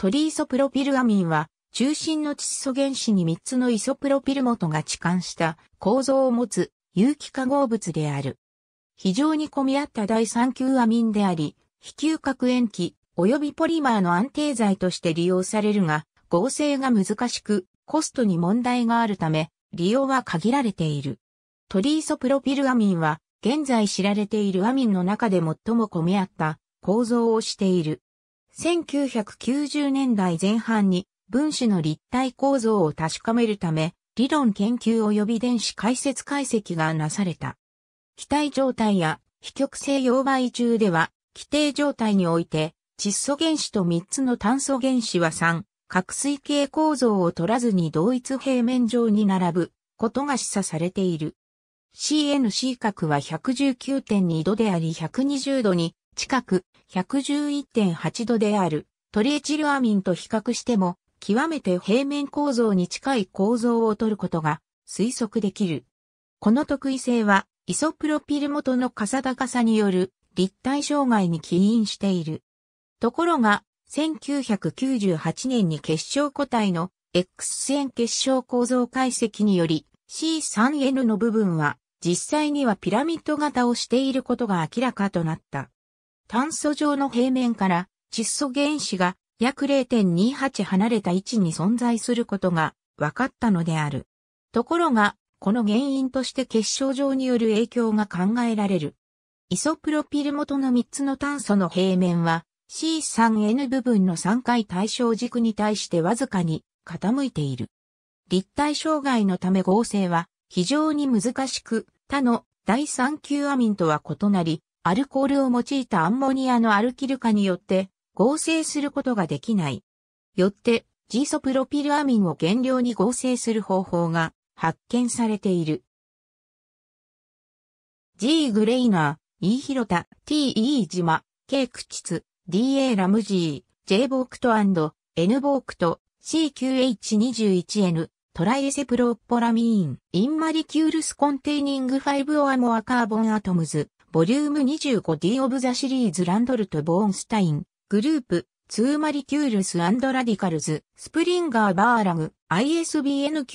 トリイソプロピルアミンは、中心の窒素原子に3つのイソプロピル元が置換した構造を持つ有機化合物である。非常に混み合った第3級アミンであり、非球核塩基及びポリマーの安定剤として利用されるが、合成が難しく、コストに問題があるため、利用は限られている。トリイソプロピルアミンは、現在知られているアミンの中で最も混み合った構造をしている。1990年代前半に分子の立体構造を確かめるため、理論研究及び電子解説解析がなされた。気体状態や非極性溶媒中では、規定状態において、窒素原子と3つの炭素原子は3、核水系構造を取らずに同一平面上に並ぶことが示唆されている。CNC 角は119.2度であり120度に近く111.8度であるトリエチルアミンと比較しても極めて平面構造に近い構造を取ることが推測できる。この特異性はイソプロピル元の傘高さによる立体障害に起因している。ところが1998年に結晶個体の X 線結晶構造解析により C3N の部分は実際にはピラミッド型をしていることが明らかとなった。炭素上の平面から窒素原子が約0.28離れた位置に存在することが分かったのである。ところが、この原因として結晶上による影響が考えられる。イソプロピル元の3つの炭素の平面は C3N 部分の3回対象軸に対してわずかに傾いている。立体障害のため合成は非常に難しく、他の第3級アミンとは異なり、アルコールを用いたアンモニアのアルキル化によって合成することができない。よって、ジーソプロピルアミンを原料に合成する方法が発見されている。G. グレイナー、E. ヒロタ、T. E. 島、K. クチツ、D. A. ラムジー、J. ボークト &N ボークト、C. Q. H. 21 N. トライエセプロッポラミン、インマリキュールスコンテイニング5オアモアカーボンアトムズ、ボリューム 25D オブザシリーズランドルト・ボーンスタイン、グループ、ツーマリキュールスラディカルズ、スプリンガー・バーラグ、ISBN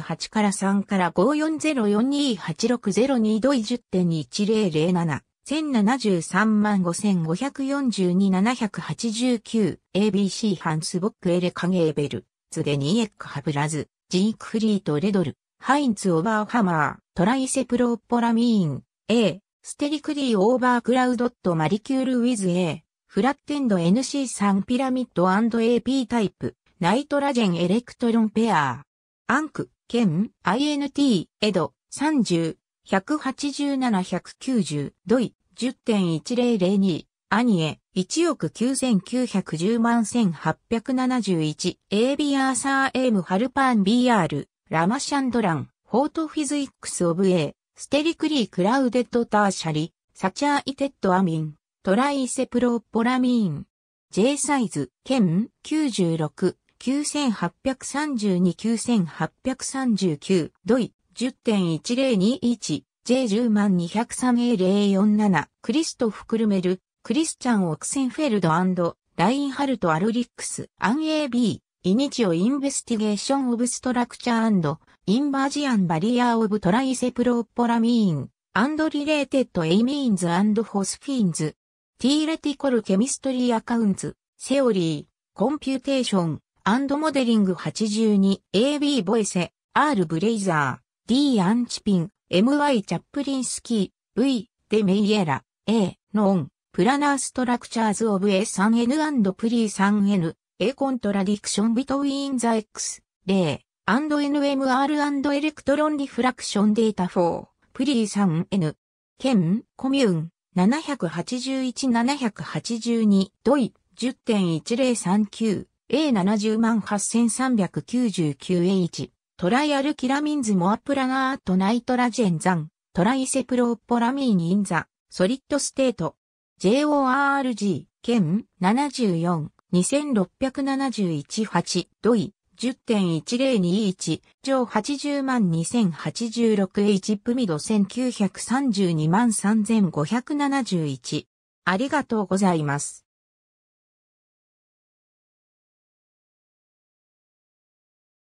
978から3から540428602ドイ10.1007。1073万5542789 ABC ハンスボックエレカゲーベル、ツデ・ニエックハブラズ、ジークフリートレドル、ハインツオバーハマー、トライセプロッポラミーン、A、ステリクリーオーバークラウドットマリキュールウィズ A、フラッテンド NC3 ピラミッド &AP タイプ、ナイトラジェンエレクトロンペア。アンク、ケン、INT、エド、30、187-190、ドイ、10.1002、アニエ、1億9910万1871、エービアーサーエームハルパーン BR、ラマシャンドラン、フォートフィズイックスオブエー。ステリクリークラウデッドターシャリ、サチャーイテッドアミン、トライセプロポラミン。J サイズ、剣96、9832-9839、ドイ、10.1021、J10203047、クリストフ・クルメル、クリスチャン・オクセンフェルドアンド、ラインハルト・アルリックス、アン AB、イニチオ・インベスティゲーション・オブ・ストラクチャーインバージアンバリアーオブトライセプロポラミーン、アンドリレーテッドエイミーンズアンドホスフィンズ、ティーレティコルケミストリーアカウンツ、セオリー、コンピューテーション、アンドモデリング 82AB ボイセ、R ブレイザー、D アンチピン、MY チャップリンスキー、V デメイエラ、A ノン、プラナーストラクチャーズオブ A3N アンドプリー 3N、A コントラディクションビトウィーンザ X、例、&NMR& エレクトロンリフラクションデータ4、プリー 3N、県、コミューン、781-782、ドイ、10.1039、A708,399H、トライアルキラミンズモアプラガートナイトラジェンザン、トライセプロポラミーニンザ、ソリッドステート、JORG、県、74、26718ドイ、10.1021乗80万 2086H プミド1932万3571ありがとうございます。